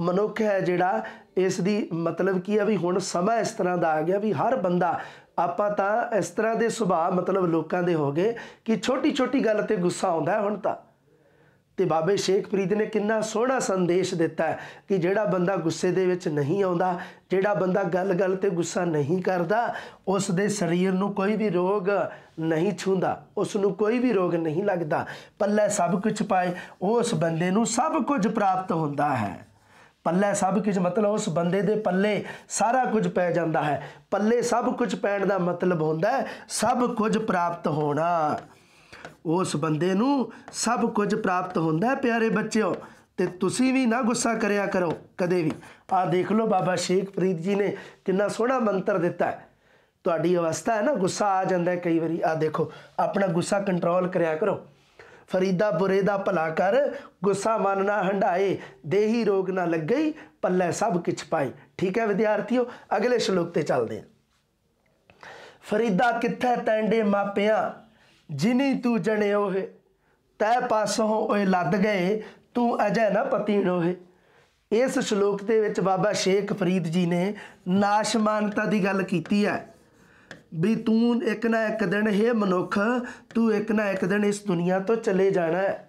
ਮਨੁੱਖ ਹੈ ਜਿਹੜਾ ਇਸ ਦੀ ਮਤਲਬ ਕੀ ਆ ਵੀ ਹੁਣ ਸਮਾਂ ਇਸ ਤਰ੍ਹਾਂ ਦਾ ਆ ਗਿਆ ਵੀ ਹਰ ਬੰਦਾ ਆਪਾਂ ਤਾਂ ਇਸ ਤਰ੍ਹਾਂ ਦੇ ਸੁਭਾਅ ਮਤਲਬ ਲੋਕਾਂ ਦੇ ਹੋ ਗਏ ਕਿ ਛੋਟੀ ਛੋਟੀ ਗੱਲ ਤੇ ਗੁੱਸਾ ਆਉਂਦਾ ਹੁਣ ਤਾਂ ਤੇ ਬਾਬੇ ਸ਼ੇਖ ਫਰੀਦ ਨੇ ਕਿੰਨਾ ਸੋਹਣਾ ਸੰਦੇਸ਼ ਦਿੱਤਾ ਕਿ ਜਿਹੜਾ ਬੰਦਾ ਗੁੱਸੇ ਦੇ ਵਿੱਚ ਨਹੀਂ ਆਉਂਦਾ ਜਿਹੜਾ ਬੰਦਾ ਗੱਲ-ਗੱਲ ਤੇ ਗੁੱਸਾ ਨਹੀਂ ਕਰਦਾ ਉਸ ਦੇ ਸਰੀਰ ਨੂੰ ਕੋਈ ਵੀ ਰੋਗ ਨਹੀਂ ਛੂੰਦਾ ਉਸ ਨੂੰ ਕੋਈ ਵੀ ਰੋਗ ਨਹੀਂ ਲੱਗਦਾ ਪੱਲੇ ਸਭ ਕੁਝ ਪਾਏ ਉਸ ਬੰਦੇ ਨੂੰ ਸਭ ਕੁਝ ਪ੍ਰਾਪਤ ਹੁੰਦਾ ਹੈ ਪੱਲੇ ਸਭ ਕੁਝ ਮਤਲਬ ਉਸ ਬੰਦੇ ਦੇ ਪੱਲੇ ਸਾਰਾ ਕੁਝ ਪੈ ਜਾਂਦਾ ਹੈ ਪੱਲੇ ਸਭ ਕੁਝ ਪੈਣ ਦਾ ਮਤਲਬ ਹੁੰਦਾ ਹੈ ਸਭ ਕੁਝ ਪ੍ਰਾਪਤ ਹੋਣਾ ਉਸ ਬੰਦੇ ਨੂੰ ਸਭ ਕੁਝ ਪ੍ਰਾਪਤ ਹੁੰਦਾ ਹੈ ਪਿਆਰੇ ਬੱਚਿਓ ਤੇ ਤੁਸੀਂ ਵੀ ਨਾ ਗੁੱਸਾ ਕਰਿਆ ਕਰੋ ਕਦੇ ਵੀ ਆ ਦੇਖ ਲਓ ਬਾਬਾ ਸ਼ੇਖ ਫਰੀਦ ਜੀ ਨੇ ਕਿੰਨਾ ਸੋਹਣਾ ਮੰਤਰ ਦਿੱਤਾ ਹੈ ਤੁਹਾਡੀ ਅਵਸਥਾ ਹੈ ਨਾ ਗੁੱਸਾ ਆ ਜਾਂਦਾ ਹੈ ਕਈ ਵਾਰੀ ਆ ਦੇਖੋ ਆਪਣਾ ਗੁੱਸਾ ਕੰਟਰੋਲ ਕਰਿਆ ਕਰੋ ਫਰੀਦਾ ਬੁਰੇ ਦਾ ਭਲਾ ਕਰ ਗੁੱਸਾ ਮਨ ਨਾ ਹੰਡਾਏ ਦੇਹੀ ਰੋਗ ਨਾ ਲੱਗਈ ਪੱਲੇ ਸਭ ਕਿਛ ਪਾਈ ਠੀਕ ਹੈ ਵਿਦਿਆਰਥੀਓ ਅਗਲੇ ਸ਼ਲੋਕ ਤੇ ਚੱਲਦੇ ਹਾਂ ਫਰੀਦਾ ਕਿੱਥੇ ਤੈਂਡੇ ਮਾਪਿਆਂ ਜਿਨੀ ਤੂੰ ਜਣਿਓ ਹੈ ਤੈ ਪਾਸੋਂ ਓਏ ਲੱਦ ਗਏ ਤੂੰ ਅਜੇ ਨਾ ਪਤੀਣੋ ਹੈ ਇਸ ਸ਼ਲੋਕ ਦੇ ਵਿੱਚ ਬਾਬਾ ਸ਼ੇਖ ਫਰੀਦ ਜੀ ਨੇ ਨਾਸ਼ਮਾਨਤਾ ਦੀ ਗੱਲ ਕੀਤੀ ਹੈ ਵੀ ਤੂੰ ਇੱਕ ਨਾ ਇੱਕ ਦਿਨ ਹੈ ਮਨੁੱਖ ਤੂੰ ਇੱਕ ਨਾ ਇੱਕ ਦਿਨ ਇਸ ਦੁਨੀਆ ਤੋਂ ਚਲੇ ਜਾਣਾ ਹੈ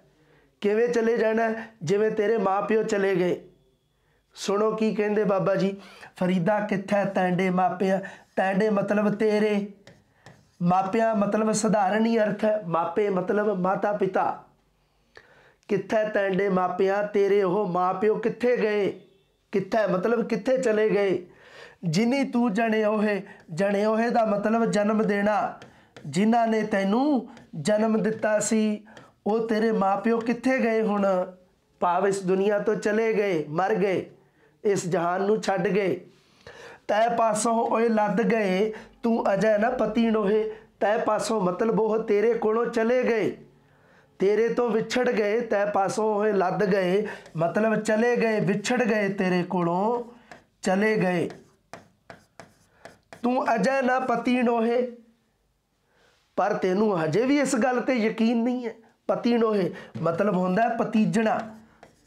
ਕਿਵੇਂ ਚਲੇ ਜਾਣਾ ਜਿਵੇਂ ਤੇਰੇ ਮਾਪਿਓ ਚਲੇ ਗਏ ਸੁਣੋ ਕੀ ਕਹਿੰਦੇ ਬਾਬਾ ਜੀ ਫਰੀਦਾ ਕਿੱਥੈ ਤੈਂਡੇ ਮਾਪਿਆ ਤੈਂਡੇ ਮਤਲਬ ਤੇਰੇ ਮਾਪਿਆਂ ਮਤਲਬ ਸਧਾਰਨ ਹੀ ਅਰਥ ਹੈ ਮਾਪੇ ਮਤਲਬ ਮਾਤਾ ਪਿਤਾ ਕਿੱਥੇ ਤੈਂਡੇ ਮਾਪਿਆਂ ਤੇਰੇ ਉਹ ਮਾਪਿਓ ਕਿੱਥੇ ਗਏ ਕਿੱਥੇ ਮਤਲਬ ਕਿੱਥੇ ਚਲੇ ਗਏ ਜਿਨੀ ਤੂੰ ਜਣੇ ਉਹੇ ਜਣੇ ਉਹੇ ਦਾ ਮਤਲਬ ਜਨਮ ਦੇਣਾ ਜਿਨ੍ਹਾਂ ਨੇ ਤੈਨੂੰ ਜਨਮ ਦਿੱਤਾ ਸੀ ਉਹ ਤੇਰੇ ਮਾਪਿਓ ਕਿੱਥੇ ਗਏ ਹੁਣ ਭਾਵ ਇਸ ਦੁਨੀਆ ਤੋਂ ਚਲੇ ਗਏ ਮਰ ਗਏ ਇਸ ਜਹਾਨ ਨੂੰ ਛੱਡ ਗਏ ਤੈ ਪਾਸੋਂ ਓਏ ਲੱਦ ਗਏ ਤੂੰ ਅਜੈ ਨਾ ਪਤੀ ਨੋਹੇ ਤੈ ਪਾਸੋਂ ਮਤਲਬ ਉਹ ਤੇਰੇ ਕੋਲੋਂ ਚਲੇ ਗਏ ਤੇਰੇ ਤੋਂ ਵਿਛੜ ਗਏ ਤੈ ਪਾਸੋਂ ਹੋਏ ਲੱਦ ਗਏ ਮਤਲਬ ਚਲੇ ਗਏ ਵਿਛੜ ਗਏ ਤੇਰੇ ਕੋਲੋਂ ਚਲੇ ਗਏ ਤੂੰ ਅਜੈ ਨਾ ਪਤੀ ਨੋਹੇ ਪਰ ਤੈਨੂੰ ਹਜੇ ਵੀ ਇਸ ਗੱਲ ਤੇ ਯਕੀਨ ਨਹੀਂ ਹੈ ਪਤੀ ਨੋਹੇ ਮਤਲਬ ਹੁੰਦਾ ਹੈ ਪਤੀਜਣਾ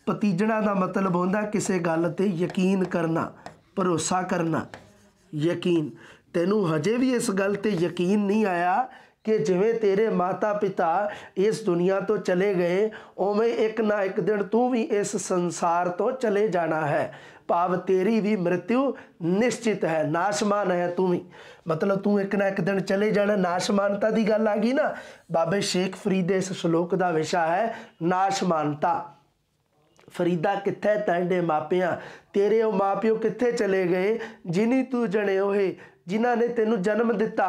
ਪਤੀਜਣਾ ਦਾ ਮਤਲਬ ਹੁੰਦਾ ਕਿਸੇ ਗੱਲ ਤੇ ਯਕੀਨ ਕਰਨਾ ਭਰੋਸਾ ਕਰਨਾ ਯਕੀਨ ਤੈਨੂੰ ਹਜੇ ਵੀ ਇਸ ਗੱਲ ਤੇ ਯਕੀਨ ਨਹੀਂ ਆਇਆ ਕਿ ਜਿਵੇਂ ਤੇਰੇ ਮਾਤਾ ਪਿਤਾ ਇਸ ਦੁਨੀਆ ਤੋਂ ਚਲੇ ਗਏ ਓਵੇਂ ਇੱਕ ਨਾ ਇੱਕ ਦਿਨ ਤੂੰ ਵੀ ਇਸ ਸੰਸਾਰ ਤੋਂ ਚਲੇ ਜਾਣਾ ਹੈ ਭਾਵ ਤੇਰੀ ਵੀ ਮ੍ਰਿਤਿਉ ਨਿਸ਼ਚਿਤ ਹੈ ਨਾਸ਼ਮਾਨ ਹੈ ਤੂੰ ਵੀ ਮਤਲਬ ਤੂੰ ਇੱਕ ਨਾ ਇੱਕ ਦਿਨ ਚਲੇ ਜਾਣਾ ਨਾਸ਼ਮਾਨਤਾ ਦੀ ਗੱਲ ਆ ਗਈ ਨਾ ਬਾਬੇ ਸ਼ੇਖ ਫਰੀਦ ਦੇ ਇਸ ਸ਼ਲੋਕ ਦਾ ਵਿਸ਼ਾ ਹੈ ਨਾਸ਼ਮਾਨਤਾ ਫਰੀਦਾ ਕਿੱਥੇ ਤੈਂਡੇ ਮਾਪਿਆਂ ਤੇਰੇ ਉਹ ਮਾਪਿਓ ਕਿੱਥੇ ਚਲੇ ਗਏ ਜਿਨੀ ਤੂੰ ਜਣੇ ਹੋਏ ਜਿਨ੍ਹਾਂ ਨੇ ਤੈਨੂੰ ਜਨਮ ਦਿੱਤਾ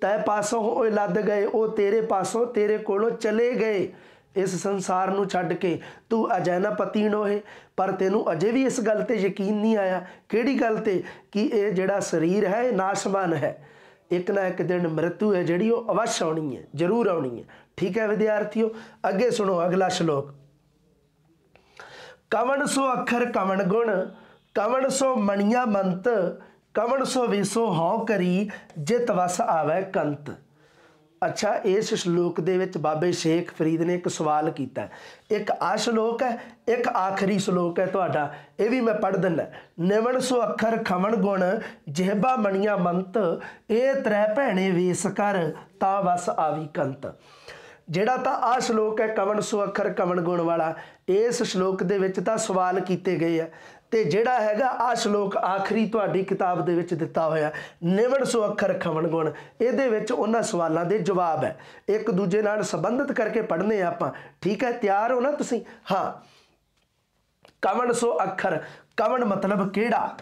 ਤੈ ਪਾਸੋਂ ਉਹ ਲੱਦ ਗਏ ਉਹ ਤੇਰੇ ਪਾਸੋਂ ਤੇਰੇ ਕੋਲੋਂ ਚਲੇ ਗਏ ਇਸ ਸੰਸਾਰ ਨੂੰ ਛੱਡ ਕੇ ਤੂੰ ਅਜੈਨਾ ਪਤੀ ਨੋਹੇ ਪਰ ਤੈਨੂੰ ਅਜੇ ਵੀ ਇਸ ਗੱਲ ਤੇ ਯਕੀਨ ਨਹੀਂ ਆਇਆ ਕਿਹੜੀ ਗੱਲ ਤੇ ਕਿ ਇਹ ਜਿਹੜਾ ਸਰੀਰ ਹੈ ਇਹ ਨਾਸ਼ਵਾਨ ਹੈ ਇੱਕ ਨਾ ਇੱਕ ਦਿਨ ਮਰਤੂ ਹੈ ਜਿਹੜੀ ਉਹ ਅਵਸ਼ ਆਉਣੀ ਹੈ ਜ਼ਰੂਰ ਆਉਣੀ ਹੈ ਠੀਕ ਹੈ ਵਿਦਿਆਰਥੀਓ ਅੱਗੇ ਸੁਣੋ ਅਗਲਾ ਸ਼ਲੋਕ ਕਵਣ ਸੋ ਅੱਖਰ ਕਵਣ ਗੁਣ ਕਵਣ ਸੋ ਮਣੀਆਂ ਮੰਤ ਕਵਣ ਸੋ ਵੀਸੋ ਹਉ ਕਰੀ ਜਿਤ ਵਸ ਆਵੇ ਕੰਤ ਅੱਛਾ ਇਸ ਸ਼ਲੋਕ ਦੇ ਵਿੱਚ ਬਾਬੇ ਸ਼ੇਖ ਫਰੀਦ ਨੇ ਇੱਕ ਸਵਾਲ ਕੀਤਾ ਇੱਕ ਆ ਸ਼ਲੋਕ ਹੈ ਇੱਕ ਆਖਰੀ ਸ਼ਲੋਕ ਹੈ ਤੁਹਾਡਾ ਇਹ ਵੀ ਮੈਂ ਪੜ੍ਹ ਦਿੰਦਾ ਨਿਵਣ ਸੋ ਅੱਖਰ ਖਵਣ ਗੁਣ ਜਿਹਬਾ ਮਣੀਆ ਮੰਤ ਇਹ ਤਰੇ ਭੈਣੇ ਵੇਸ ਕਰ ਤਾ ਵਸ ਆਵੀ ਕੰਤ ਜਿਹੜਾ ਤਾਂ ਆ ਸ਼ਲੋਕ ਹੈ ਕਵਣ ਸੋ ਅੱਖਰ ਕਵਣ ਗੁਣ ਵਾਲਾ ਇਸ ਸ਼ਲੋਕ ਦੇ ਵਿੱਚ ਤਾਂ ਸਵਾਲ ਕੀਤੇ ਗਏ ਆ ਤੇ ਜਿਹੜਾ ਹੈਗਾ ਆ ਸ਼ਲੋਕ ਆਖਰੀ ਤੁਹਾਡੀ ਕਿਤਾਬ ਦੇ ਵਿੱਚ ਦਿੱਤਾ ਹੋਇਆ ਨਿਵੜ ਸੋ ਅੱਖਰ ਖਵਣ ਗੁਣ ਇਹਦੇ ਵਿੱਚ ਉਹਨਾਂ ਸਵਾਲਾਂ ਦੇ ਜਵਾਬ ਹੈ ਇੱਕ ਦੂਜੇ ਨਾਲ ਸੰਬੰਧਿਤ ਕਰਕੇ ਪੜ੍ਹਨੇ ਆਪਾਂ ਠੀਕ ਹੈ ਤਿਆਰ ਹੋ ਨਾ ਤੁਸੀਂ ਹਾਂ ਕਵਣ ਸੋ ਅੱਖਰ ਕਵਣ ਮਤਲਬ ਕਿਹੜਾ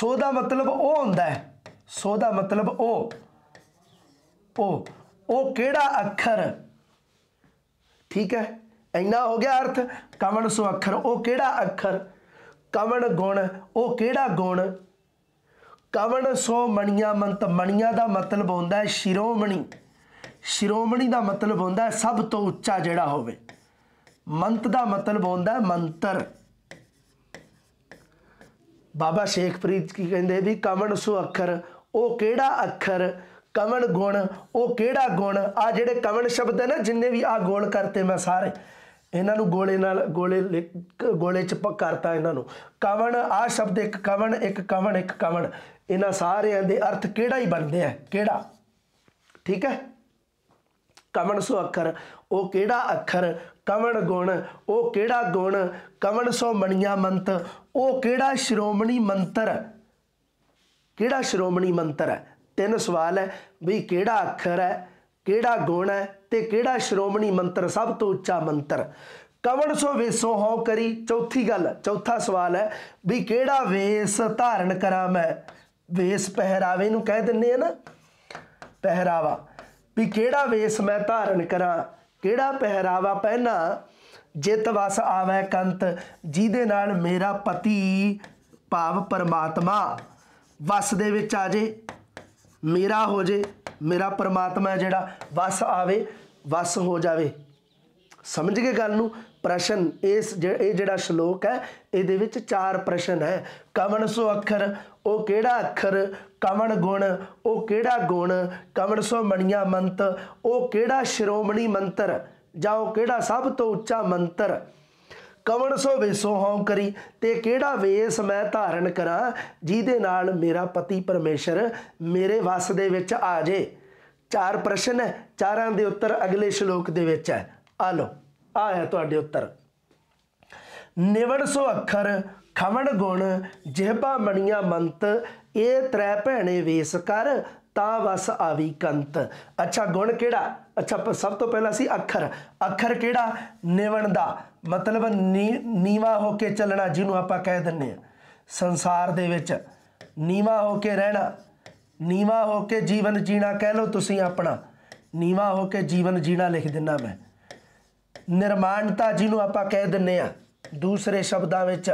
ਸੋ ਦਾ ਮਤਲਬ ਉਹ ਹੁੰਦਾ ਹੈ ਸੋ ਦਾ ਮਤਲਬ ਉਹ ਉਹ ਉਹ ਕਿਹੜਾ ਅੱਖਰ ਠੀਕ ਹੈ ਇੰਨਾ ਹੋ ਗਿਆ ਅਰਥ ਕਵਣ ਸੋ ਅੱਖਰ ਉਹ ਕਿਹੜਾ ਅੱਖਰ ਕਵਣ ਗੁਣ ਉਹ ਕਿਹੜਾ ਗੁਣ ਕਵਣ ਸੋ ਮਣੀਆਂ ਮੰਤ ਮਣੀਆਂ ਦਾ ਮਤਲਬ ਹੁੰਦਾ ਹੈ ਸ਼ਿਰੋਮਣੀ ਸ਼ਿਰੋਮਣੀ ਦਾ ਮਤਲਬ ਹੁੰਦਾ ਹੈ ਸਭ ਤੋਂ ਉੱਚਾ ਜਿਹੜਾ ਹੋਵੇ ਮੰਤ ਦਾ ਮਤਲਬ ਹੁੰਦਾ ਹੈ ਮੰਤਰ ਬਾਬਾ ਸ਼ੇਖ ਫਰੀਦ ਕੀ ਕਹਿੰਦੇ ਵੀ ਕਵਣ ਸੋ ਅੱਖਰ ਉਹ ਕਿਹੜਾ ਅੱਖਰ ਕਵਣ ਗੁਣ ਉਹ ਕਿਹੜਾ ਗੁਣ ਆ ਜਿਹੜੇ ਕਵਣ ਸ਼ਬਦ ਹੈ ਨਾ ਜਿੰਨੇ ਵੀ ਆ ਗੋਲ ਕਰਤੇ ਮੈਂ ਸਾਰੇ ਇਹਨਾਂ ਨੂੰ ਗੋਲੇ ਨਾਲ ਗੋਲੇ ਗੋਲੇ ਚ ਕਰਤਾ ਇਹਨਾਂ ਨੂੰ ਕਵਣ ਆ ਸ਼ਬਦ ਇੱਕ ਕਵਣ ਇੱਕ ਕਵਣ ਇੱਕ ਕਵਣ ਇਹਨਾਂ ਸਾਰਿਆਂ ਦੇ ਅਰਥ ਕਿਹੜਾ ਹੀ ਬਣਦੇ ਆ ਕਿਹੜਾ ਠੀਕ ਹੈ ਕਵਣ ਸੋ ਅੱਖਰ ਉਹ ਕਿਹੜਾ ਅੱਖਰ ਕਵਣ ਗੁਣ ਉਹ ਕਿਹੜਾ ਗੁਣ ਕਵਣ ਸੋ ਮਣੀਆਂ ਮੰਤ ਉਹ ਕਿਹੜਾ ਸ਼੍ਰੋਮਣੀ ਮੰਤਰ ਕਿਹੜਾ ਸ਼੍ਰੋਮਣੀ ਮੰਤਰ ਹੈ ਤਿੰਨ ਸਵਾਲ ਹੈ ਵੀ ਕਿਹੜਾ ਅੱਖਰ ਹੈ ਕਿਹੜਾ ਗੁਣ ਹੈ ਤੇ ਕਿਹੜਾ ਸ਼੍ਰੋਮਣੀ ਮੰਤਰ ਸਭ ਤੋਂ ਉੱਚਾ ਮੰਤਰ ਕਵਣ ਸੋ ਵੇਸੋ ਹੋ ਕਰੀ ਚੌਥੀ ਗੱਲ ਚੌਥਾ ਸਵਾਲ ਹੈ ਵੀ ਕਿਹੜਾ ਵੇਸ ਧਾਰਨ ਕਰਾਂ ਮੈਂ ਵੇਸ ਪਹਿਰਾਵੇ ਨੂੰ ਕਹਿ ਦਿੰਨੇ ਆ ਨਾ ਪਹਿਰਾਵਾ ਵੀ ਕਿਹੜਾ ਵੇਸ ਮੈਂ ਧਾਰਨ ਕਰਾਂ ਕਿਹੜਾ ਪਹਿਰਾਵਾ ਪਹਿਨਾ ਜਿਤ ਵਸ ਆਵੇ ਕੰਤ ਜਿਹਦੇ ਨਾਲ ਮੇਰਾ ਪਤੀ ਭਾਵ ਪਰਮਾਤਮਾ ਵਸ ਦੇ ਵਿੱਚ ਆ ਜੇ ਮੇਰਾ ਹੋ ਜੇ ਮੇਰਾ ਪਰਮਾਤਮਾ ਜਿਹੜਾ ਵਸ ਆਵੇ ਵਸ ਹੋ ਜਾਵੇ ਸਮਝ ਗਏ ਗੱਲ ਨੂੰ ਪ੍ਰਸ਼ਨ ਇਸ ਇਹ ਜਿਹੜਾ ਸ਼ਲੋਕ ਹੈ ਇਹਦੇ ਵਿੱਚ ਚਾਰ ਪ੍ਰਸ਼ਨ ਹੈ ਕਵਣ ਸੋ ਅੱਖਰ ਉਹ ਕਿਹੜਾ ਅੱਖਰ ਕਵਣ ਗੁਣ ਉਹ ਕਿਹੜਾ ਗੁਣ ਕਵਣ ਸੋ ਮਣੀਆਂ ਮੰਤ ਉਹ ਕਿਹੜਾ ਸ਼੍ਰੋਮਣੀ ਮੰਤਰ ਜਾਂ ਉਹ ਕਿਹੜਾ ਸਭ ਤੋਂ ਉੱਚਾ ਮੰਤਰ ਕਵਣ ਸੋ ਵੇਸੋ ਹਉ ਕਰੀ ਤੇ ਕਿਹੜਾ ਵੇਸ ਮੈਂ ਧਾਰਨ ਕਰਾਂ ਜਿਹਦੇ ਨਾਲ ਮੇਰਾ ਪਤੀ ਪਰਮੇਸ਼ਰ ਮੇਰੇ ਵਸ ਦੇ ਵਿੱਚ ਆ ਜੇ ਚਾਰ ਪ੍ਰਸ਼ਨ ਹੈ ਚਾਰਾਂ ਦੇ ਉੱਤਰ ਅਗਲੇ ਸ਼ਲੋਕ ਦੇ ਵਿੱਚ ਹੈ ਆ ਲਓ ਆ ਹੈ ਤੁਹਾਡੇ ਉੱਤਰ ਨਿਵੜ ਸੋ ਅੱਖਰ ਖਵਣ ਗੁਣ ਜਿਹਪਾ ਮਣੀਆਂ ਮੰਤ ਇਹ ਤ੍ਰੈ ਭੈਣੇ ਵੇਸ ਕਰ ਤਾਂ ਵਸ ਆਵੀ ਕੰਤ ਅੱਛਾ ਗੁਣ ਕਿਹੜਾ ਅੱਛਾ ਸਭ ਤੋਂ ਪਹਿਲਾਂ ਸੀ ਅੱਖਰ ਅੱਖਰ ਕਿਹੜਾ ਨਿਵਣ ਦਾ ਮਤਲਬ ਨੀਵਾ ਹੋ ਕੇ ਚੱਲਣਾ ਜਿਹਨੂੰ ਆਪਾਂ ਕਹਿ ਦਿੰਨੇ ਆ ਸੰਸਾਰ ਦੇ ਵਿੱਚ ਨੀਵਾ ਹੋ ਕੇ ਰਹਿਣਾ ਨੀਵਾ ਹੋ ਕੇ ਜੀਵਨ ਜੀਣਾ ਕਹਿ ਲਓ ਤੁਸੀਂ ਆਪਣਾ ਨੀਵਾ ਹੋ ਕੇ ਜੀਵਨ ਜੀਣਾ ਲਿਖ ਦਿੰਨਾ ਮੈਂ ਨਿਰਮਾਣਤਾ ਜਿਹਨੂੰ ਆਪਾਂ ਕਹਿ ਦਿੰਨੇ ਆ ਦੂਸਰੇ ਸ਼ਬਦਾਂ ਵਿੱਚ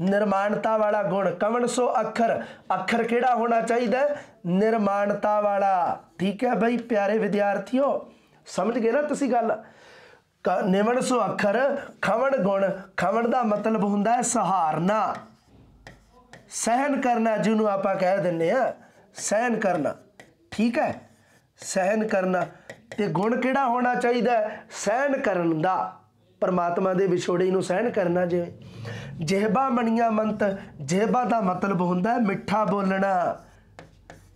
ਨਿਰਮਾਣਤਾ ਵਾਲਾ ਗੁਣ ਕਵਣ ਸੋ ਅੱਖਰ ਅੱਖਰ ਕਿਹੜਾ ਹੋਣਾ ਚਾਹੀਦਾ ਨਿਰਮਾਣਤਾ ਵਾਲਾ ਠੀਕ ਹੈ ਬਈ ਪਿਆਰੇ ਵਿਦਿਆਰਥੀਓ ਸਮਝ ਗਏ ਨਾ ਤੁਸੀਂ ਗੱਲ ਨਿਵਣ ਸੋ ਅੱਖਰ ਖਵਣ ਗੁਣ ਖਵਣ ਦਾ ਮਤਲਬ ਹੁੰਦਾ ਹੈ ਸਹਾਰਨਾ ਸਹਿਨ ਕਰਨਾ ਜਿਹਨੂੰ ਆਪਾਂ ਕਹਿ ਦਿੰਨੇ ਆ ਸਹਿਨ ਕਰਨਾ ਠੀਕ ਹੈ ਸਹਿਨ ਕਰਨਾ ਤੇ ਗੁਣ ਕਿਹੜਾ ਹੋਣਾ ਚਾਹੀਦਾ ਸਹਿਨ ਕਰਨ ਦਾ ਪਰਮਾਤਮਾ ਦੇ ਵਿਛੋੜੇ ਨੂੰ ਸਹਿਨ ਕਰਨਾ ਜਿਵੇਂ ਜਿਹਬਾ ਮਣੀਆਂ ਮੰਤ ਜਿਹਬਾ ਦਾ ਮਤਲਬ ਹੁੰਦਾ ਮਿੱਠਾ ਬੋਲਣਾ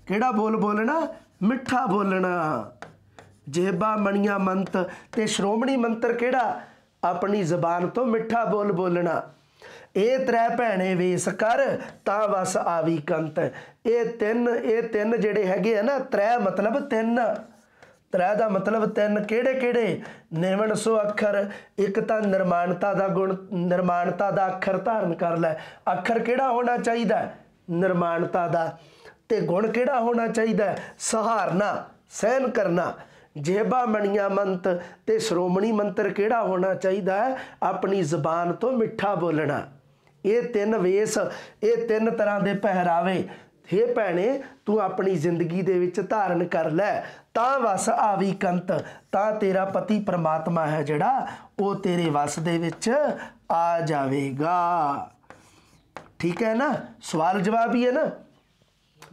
ਕਿਹੜਾ ਬੋਲ ਬੋਲਣਾ ਮਿੱਠਾ ਬੋਲਣਾ ਜਿਹਬਾ ਮਣੀਆਂ ਮੰਤ ਤੇ ਸ਼੍ਰੋਮਣੀ ਮੰਤਰ ਕਿਹੜਾ ਆਪਣੀ ਜ਼ਬਾਨ ਤੋਂ ਮਿੱਠਾ ਬੋਲ ਬੋਲਣਾ ਇਹ ਤ੍ਰੈ ਭੈਣੇ ਵੇਸ ਕਰ ਤਾਂ ਵਸ ਆਵੀ ਕੰਤ ਇਹ ਤਿੰਨ ਇਹ ਤਿੰਨ ਜਿਹੜੇ ਹੈਗੇ ਆ ਨਾ ਤ੍ਰੈ ਮਤਲਬ ਤਿੰਨ ਤ੍ਰੈ ਦਾ ਮਤਲਬ ਤਿੰਨ ਕਿਹੜੇ ਕਿਹੜੇ ਨਿਵਣ ਸੋ ਅੱਖਰ ਇੱਕ ਤਾਂ ਨਿਰਮਾਣਤਾ ਦਾ ਗੁਣ ਨਿਰਮਾਣਤਾ ਦਾ ਅੱਖਰ ਧਾਰਨ ਕਰ ਲੈ ਅੱਖਰ ਕਿਹੜਾ ਹੋਣਾ ਚਾਹੀਦਾ ਨਿਰਮਾਣਤਾ ਦਾ ਤੇ ਗੁਣ ਕਿਹੜਾ ਹੋਣਾ ਚਾਹੀਦਾ ਸਹਾਰਨਾ ਸਹਿਨ ਕਰਨਾ ਜੇਬਾ ਮਣੀਆਂ ਮੰਤ ਤੇ ਸ਼੍ਰੋਮਣੀ ਮੰਤਰ ਕਿਹੜਾ ਹੋਣਾ ਚਾਹੀਦਾ ਹੈ ਆਪਣੀ ਜ਼ੁਬਾਨ ਤੋਂ ਮਿੱਠਾ ਬੋਲਣਾ ਇਹ ਤਿੰਨ ਵੇਸ ਇਹ ਤਿੰਨ ਤਰ੍ਹਾਂ ਦੇ ਪਹਿਰਾਵੇ ਹੇ ਭੈਣੇ ਤੂੰ ਆਪਣੀ ਜ਼ਿੰਦਗੀ ਦੇ ਵਿੱਚ ਧਾਰਨ ਕਰ ਲੈ ਤਾਂ ਵਸ ਆਵੀ ਕੰਤ ਤਾਂ ਤੇਰਾ ਪਤੀ ਪ੍ਰਮਾਤਮਾ ਹੈ ਜਿਹੜਾ ਉਹ ਤੇਰੇ ਵਸ ਦੇ ਵਿੱਚ ਆ ਜਾਵੇਗਾ ਠੀਕ ਹੈ ਨਾ ਸਵਾਲ ਜਵਾਬ ਹੀ ਹੈ ਨਾ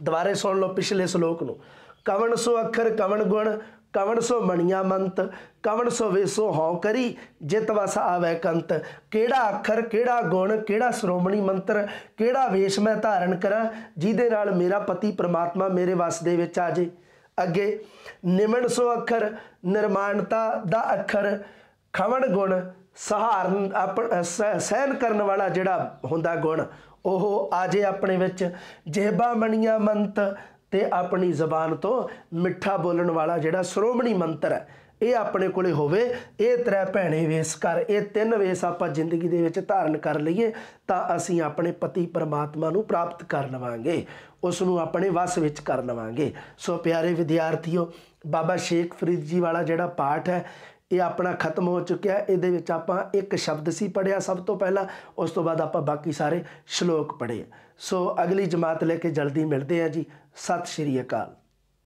ਦੁਬਾਰੇ ਸੁਣ ਲਓ ਪਿਛਲੇ ਸ਼ਲੋਕ ਨੂੰ ਕਵਣ ਸੋ ਅੱਖਰ ਕਵਣ ਗੁਣ ਕਵਣ ਸੋ ਬਣੀਆਂ ਮੰਤ ਕਵਣ ਸੋ ਵੇਸੋ ਹਉ ਕਰੀ ਜਿਤ ਵਸ ਆਵੇ ਕੰਤ ਕਿਹੜਾ ਅੱਖਰ ਕਿਹੜਾ ਗੁਣ ਕਿਹੜਾ ਸ਼੍ਰੋਮਣੀ ਮੰਤਰ ਕਿਹੜਾ ਵੇਸ਼ ਮੈਂ ਧਾਰਨ ਕਰਾਂ ਜਿਹਦੇ ਨਾਲ ਮੇਰਾ ਪਤੀ ਪ੍ਰਮਾਤਮਾ ਮੇਰੇ ਵਸ ਦੇ ਵਿੱਚ ਆ ਜੇ ਅੱਗੇ ਨਿਮਣ ਸੋ ਅੱਖਰ ਨਿਰਮਾਣਤਾ ਦਾ ਅੱਖਰ ਖਵਣ ਗੁਣ ਸਹਾਰਨ ਸਹਿਨ ਕਰਨ ਵਾਲਾ ਜਿਹੜਾ ਹੁੰਦਾ ਗੁਣ ਉਹ ਆਜੇ ਆਪਣੇ ਵਿੱਚ ਜੇਬਾ ਮਣੀਆਂ ਮੰਤ ਤੇ ਆਪਣੀ ਜ਼ਬਾਨ ਤੋਂ ਮਿੱਠਾ ਬੋਲਣ ਵਾਲਾ ਜਿਹੜਾ ਸ਼੍ਰੋਮਣੀ ਮੰਤਰ ਹੈ ਇਹ ਆਪਣੇ ਕੋਲੇ ਹੋਵੇ ਇਹ ਤਰੇ ਭੈਣੇ ਵੇਸ ਕਰ ਇਹ ਤਿੰਨ ਵੇਸ ਆਪਾਂ ਜ਼ਿੰਦਗੀ ਦੇ ਵਿੱਚ ਧਾਰਨ ਕਰ ਲਈਏ ਤਾਂ ਅਸੀਂ ਆਪਣੇ ਪਤੀ ਪਰਮਾਤਮਾ ਨੂੰ ਪ੍ਰਾਪਤ ਕਰ ਲਵਾਂਗੇ ਉਸ ਨੂੰ ਆਪਣੇ ਵਸ ਵਿੱਚ ਕਰ ਲਵਾਂਗੇ ਸੋ ਪਿਆਰੇ ਵਿਦਿਆਰਥੀਓ ਬਾਬਾ ਸ਼ੇਖ ਫਰੀਦ ਜੀ ਵਾਲਾ ਜਿਹੜਾ ਪਾਠ ਹੈ ਇਹ ਆਪਣਾ ਖਤਮ ਹੋ ਚੁੱਕਿਆ ਇਹਦੇ ਵਿੱਚ ਆਪਾਂ ਇੱਕ ਸ਼ਬਦ ਸੀ ਪੜਿਆ ਸਭ ਤੋਂ ਪਹਿਲਾਂ ਉਸ ਤੋਂ ਬਾਅਦ ਆਪਾਂ ਬਾਕੀ ਸਾਰੇ ਸ਼ਲੋਕ ਪੜੇ ਸੋ ਅਗਲੀ ਜਮਾਤ ਲੈ ਕੇ ਜਲਦੀ ਮਿਲਦੇ ਆ ਜੀ ਸਤਿ ਸ਼੍ਰੀ ਅਕਾਲ